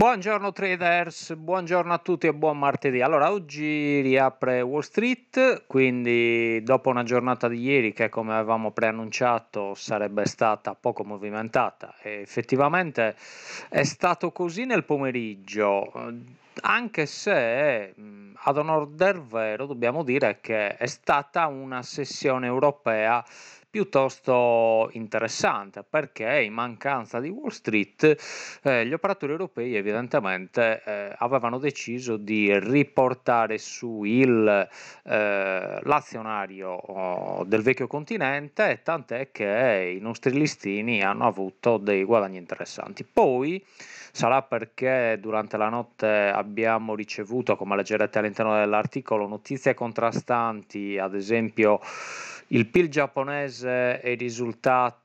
Buongiorno traders, buongiorno a tutti e buon martedì. Allora, oggi riapre Wall Street, quindi dopo una giornata di ieri che come avevamo preannunciato sarebbe stata poco movimentata e effettivamente è stato così nel pomeriggio, anche se ad onor del vero dobbiamo dire che è stata una sessione europea piuttosto interessante perché in mancanza di Wall Street eh, gli operatori europei evidentemente eh, avevano deciso di riportare su il eh, l'azionario oh, del vecchio continente tant'è che i nostri listini hanno avuto dei guadagni interessanti. Poi sarà perché durante la notte abbiamo ricevuto, come leggerete all'interno dell'articolo, notizie contrastanti, ad esempio il PIL giapponese è risultato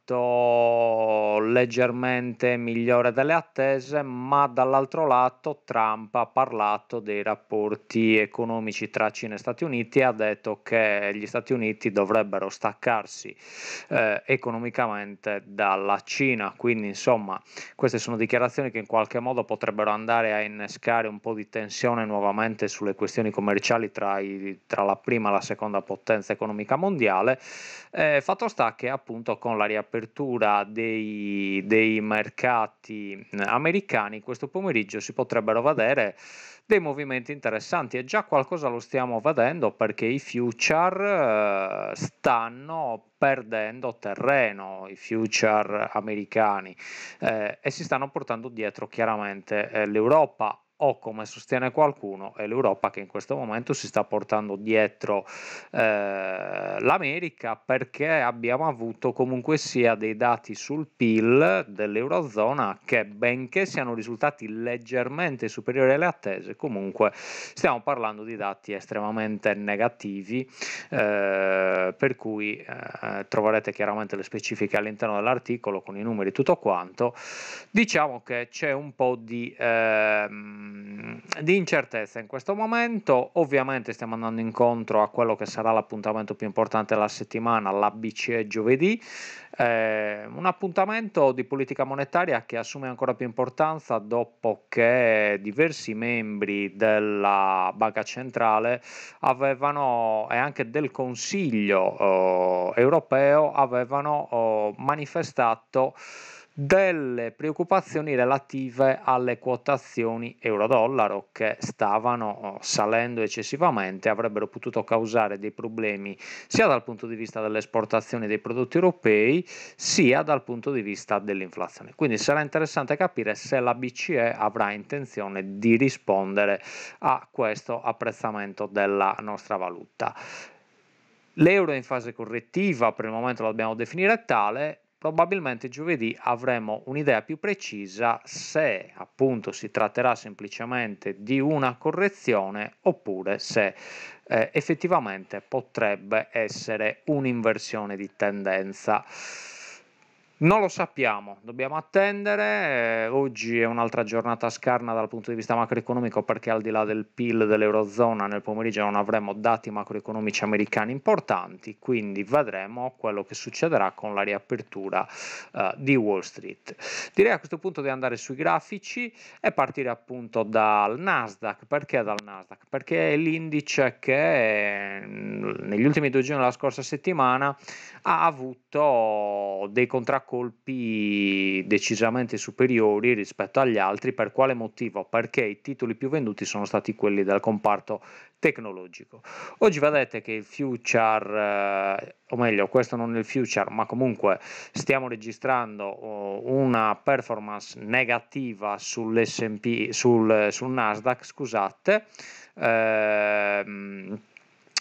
leggermente migliore delle attese, ma dall'altro lato Trump ha parlato dei rapporti economici tra Cina e Stati Uniti e ha detto che gli Stati Uniti dovrebbero staccarsi eh, economicamente dalla Cina. Quindi, insomma, queste sono dichiarazioni che in qualche modo potrebbero andare a innescare un po' di tensione nuovamente sulle questioni commerciali tra, i, tra la prima e la seconda potenza economica mondiale eh, fatto sta che appunto con la riapertura dei, dei mercati eh, americani questo pomeriggio si potrebbero vedere dei movimenti interessanti e già qualcosa lo stiamo vedendo perché i future eh, stanno perdendo terreno, i future americani eh, e si stanno portando dietro chiaramente eh, l'Europa o come sostiene qualcuno è l'Europa che in questo momento si sta portando dietro eh, l'America perché abbiamo avuto comunque sia dei dati sul PIL dell'Eurozona che benché siano risultati leggermente superiori alle attese comunque stiamo parlando di dati estremamente negativi eh, eh, per cui eh, troverete chiaramente le specifiche all'interno dell'articolo con i numeri e tutto quanto. Diciamo che c'è un po' di, ehm, di incertezza in questo momento, ovviamente stiamo andando incontro a quello che sarà l'appuntamento più importante della settimana, la BCE giovedì. Eh, un appuntamento di politica monetaria che assume ancora più importanza dopo che diversi membri della Banca Centrale avevano, e anche del Consiglio eh, europeo avevano eh, manifestato delle preoccupazioni relative alle quotazioni euro-dollaro che stavano oh, salendo eccessivamente avrebbero potuto causare dei problemi sia dal punto di vista delle esportazioni dei prodotti europei sia dal punto di vista dell'inflazione. Quindi sarà interessante capire se la BCE avrà intenzione di rispondere a questo apprezzamento della nostra valuta. L'euro è in fase correttiva, per il momento lo dobbiamo definire tale, probabilmente giovedì avremo un'idea più precisa se appunto si tratterà semplicemente di una correzione oppure se eh, effettivamente potrebbe essere un'inversione di tendenza. Non lo sappiamo, dobbiamo attendere. Eh, oggi è un'altra giornata scarna dal punto di vista macroeconomico perché al di là del PIL dell'Eurozona nel pomeriggio non avremo dati macroeconomici americani importanti, quindi vedremo quello che succederà con la riapertura eh, di Wall Street. Direi a questo punto di andare sui grafici e partire appunto dal Nasdaq. Perché dal Nasdaq? Perché è l'indice che mm, negli ultimi due giorni della scorsa settimana ha avuto dei contraccolpi colpi decisamente superiori rispetto agli altri. Per quale motivo? Perché i titoli più venduti sono stati quelli del comparto tecnologico. Oggi vedete che il future, eh, o meglio, questo non è il future, ma comunque stiamo registrando oh, una performance negativa sull'SP, sul, sul Nasdaq, scusate. Ehm,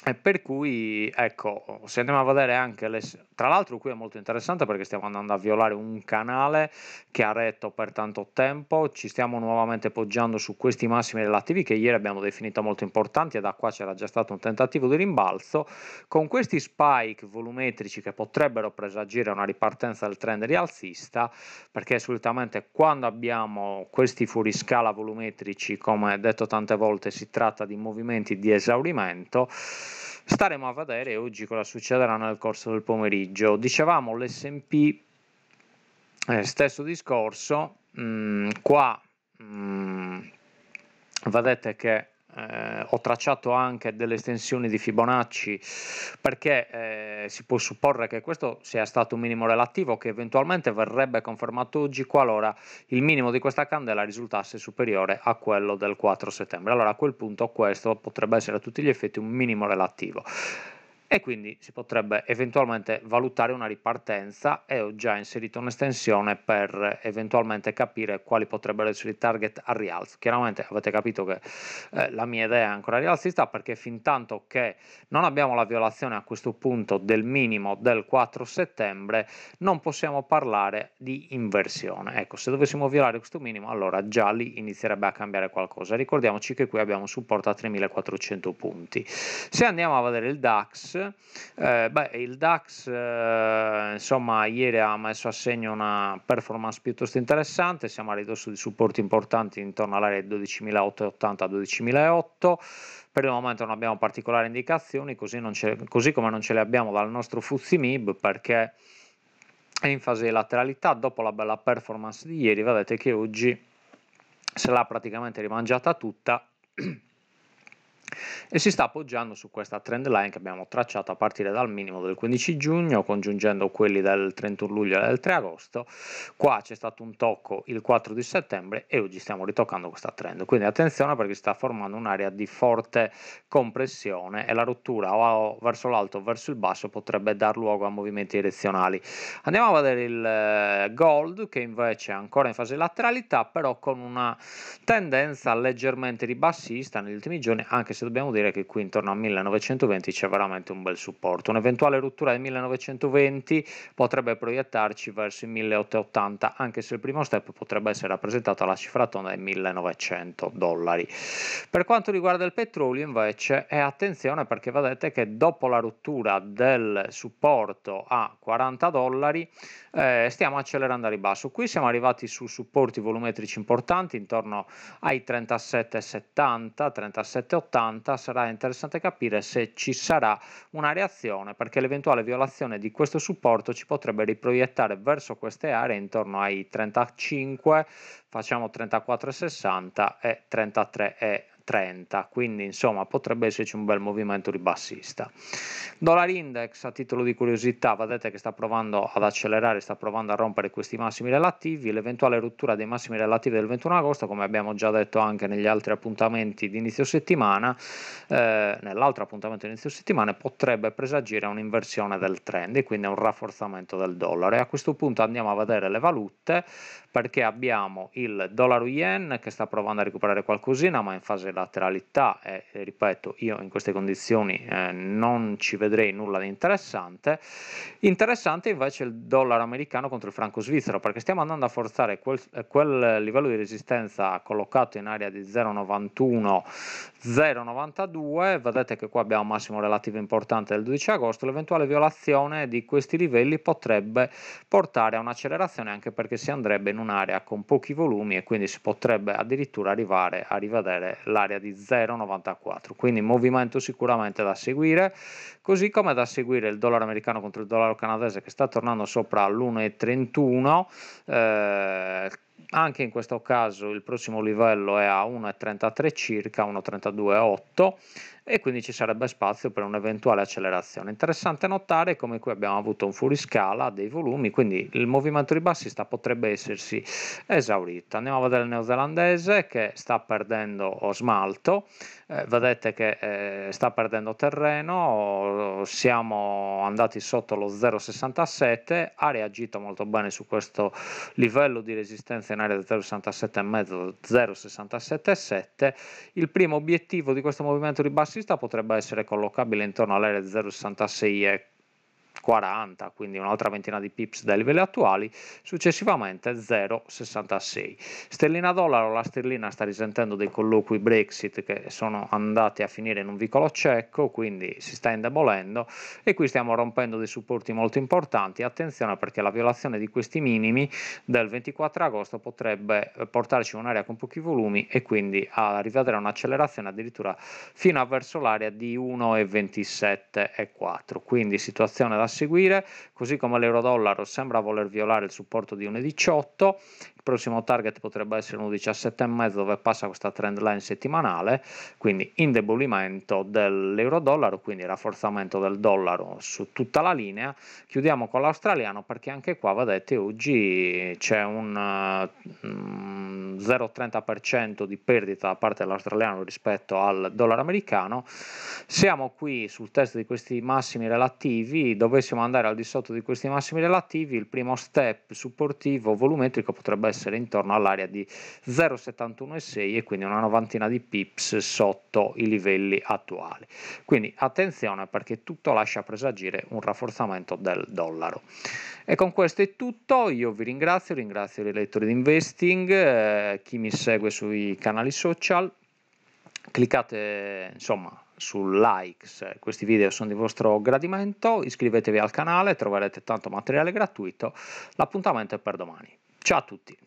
e per cui, ecco, se andiamo a vedere anche le... Tra l'altro qui è molto interessante perché stiamo andando a violare un canale che ha retto per tanto tempo, ci stiamo nuovamente poggiando su questi massimi relativi che ieri abbiamo definito molto importanti e da qua c'era già stato un tentativo di rimbalzo, con questi spike volumetrici che potrebbero presagire una ripartenza del trend rialzista, perché solitamente quando abbiamo questi fuoriscala volumetrici, come detto tante volte, si tratta di movimenti di esaurimento. Staremo a vedere oggi cosa succederà nel corso del pomeriggio. Dicevamo l'SP, eh, stesso discorso, mh, mm, qua mh, mm, vedete che eh, ho tracciato anche delle estensioni di Fibonacci perché eh, si può supporre che questo sia stato un minimo relativo che eventualmente verrebbe confermato oggi qualora il minimo di questa candela risultasse superiore a quello del 4 settembre. Allora a quel punto questo potrebbe essere a tutti gli effetti un minimo relativo e quindi si potrebbe eventualmente valutare una ripartenza e ho già inserito un'estensione per eventualmente capire quali potrebbero essere i target a rialzo. Chiaramente avete capito che eh, la mia idea è ancora rialzista perché fin tanto che non abbiamo la violazione a questo punto del minimo del 4 settembre non possiamo parlare di inversione. Ecco, se dovessimo violare questo minimo allora già lì inizierebbe a cambiare qualcosa. Ricordiamoci che qui abbiamo supporto a 3400 punti. Se andiamo a vedere il DAX eh, beh, il DAX eh, insomma ieri ha messo a segno una performance piuttosto interessante, siamo a ridosso di supporti importanti intorno all'area 12.880-12.008, per il momento non abbiamo particolari indicazioni, così, così come non ce le abbiamo dal nostro Mib, perché è in fase di lateralità, dopo la bella performance di ieri vedete che oggi se l'ha praticamente rimangiata tutta e si sta appoggiando su questa trend line che abbiamo tracciato a partire dal minimo del 15 giugno, congiungendo quelli del 31 luglio e del 3 agosto. Qua c'è stato un tocco il 4 di settembre e oggi stiamo ritoccando questa trend. Quindi attenzione perché si sta formando un'area di forte compressione e la rottura o verso l'alto o verso il basso potrebbe dar luogo a movimenti direzionali. Andiamo a vedere il eh, gold che invece è ancora in fase lateralità, però con una tendenza leggermente ribassista negli ultimi giorni, anche se dobbiamo possiamo dire che qui intorno a 1920 c'è veramente un bel supporto. Un'eventuale rottura del 1920 potrebbe proiettarci verso i 1880, anche se il primo step potrebbe essere rappresentato alla cifra tonda dei 1900 dollari. Per quanto riguarda il petrolio invece, è attenzione perché vedete che dopo la rottura del supporto a 40 dollari eh, stiamo accelerando a ribasso. Qui siamo arrivati su supporti volumetrici importanti intorno ai 37,70, 37,80 realtà sarà interessante capire se ci sarà una reazione perché l'eventuale violazione di questo supporto ci potrebbe riproiettare verso queste aree intorno ai 35, facciamo 34,60 e 33 e 30, quindi insomma potrebbe esserci un bel movimento ribassista. Dollar index a titolo di curiosità, vedete che sta provando ad accelerare, sta provando a rompere questi massimi relativi, l'eventuale rottura dei massimi relativi del 21 agosto, come abbiamo già detto anche negli altri appuntamenti di inizio settimana, eh, nell'altro appuntamento di inizio settimana potrebbe presagire un'inversione del trend e quindi un rafforzamento del dollaro. E a questo punto andiamo a vedere le valute, perché abbiamo il dollaro yen che sta provando a recuperare qualcosina ma in fase lateralità e ripeto io in queste condizioni eh, non ci vedrei nulla di interessante interessante invece il dollaro americano contro il franco svizzero perché stiamo andando a forzare quel, quel livello di resistenza collocato in area di 0,91 0,92 vedete che qua abbiamo un massimo relativo importante del 12 agosto l'eventuale violazione di questi livelli potrebbe portare a un'accelerazione anche perché si andrebbe in un un'area con pochi volumi e quindi si potrebbe addirittura arrivare a rivedere l'area di 0,94 quindi movimento sicuramente da seguire così come da seguire il dollaro americano contro il dollaro canadese che sta tornando sopra l'1,31 eh, anche in questo caso il prossimo livello è a 1,33 circa, 1,32,8 e quindi ci sarebbe spazio per un'eventuale accelerazione. Interessante notare come qui abbiamo avuto un fuoriscala dei volumi, quindi il movimento di bassista potrebbe essersi esaurito. Andiamo a vedere il neozelandese che sta perdendo smalto, eh, vedete che eh, sta perdendo terreno, siamo andati sotto lo 0,67, ha reagito molto bene su questo livello di resistenza convenzionale da 0,67,5 0,67,7 il primo obiettivo di questo movimento ribassista potrebbe essere collocabile intorno all'area 0,66 40, quindi un'altra ventina di pips dai livelli attuali, successivamente 0,66. Sterlina dollaro, la sterlina sta risentendo dei colloqui Brexit che sono andati a finire in un vicolo cieco, quindi si sta indebolendo e qui stiamo rompendo dei supporti molto importanti. Attenzione perché la violazione di questi minimi del 24 agosto potrebbe eh, portarci in un'area con pochi volumi e quindi a rivedere un'accelerazione addirittura fino a verso l'area di 1,27 e 4, quindi situazione da a seguire, così come l'euro-dollaro sembra voler violare il supporto di 1,18, il prossimo target potrebbe essere 1,17,5 dove passa questa trend line settimanale, quindi indebolimento dell'euro-dollaro, quindi rafforzamento del dollaro su tutta la linea. Chiudiamo con l'australiano perché anche qua, vedete, oggi c'è un um, mm, 0,30% di perdita da parte dell'australiano rispetto al dollaro americano. Siamo qui sul test di questi massimi relativi, dove dovessimo andare al di sotto di questi massimi relativi, il primo step supportivo volumetrico potrebbe essere intorno all'area di 0,71,6 e quindi una novantina di pips sotto i livelli attuali. Quindi attenzione perché tutto lascia presagire un rafforzamento del dollaro. E con questo è tutto, io vi ringrazio, ringrazio i lettori di Investing, eh, chi mi segue sui canali social, cliccate insomma like se eh, questi video sono di vostro gradimento, iscrivetevi al canale, troverete tanto materiale gratuito, l'appuntamento è per domani. Ciao a tutti!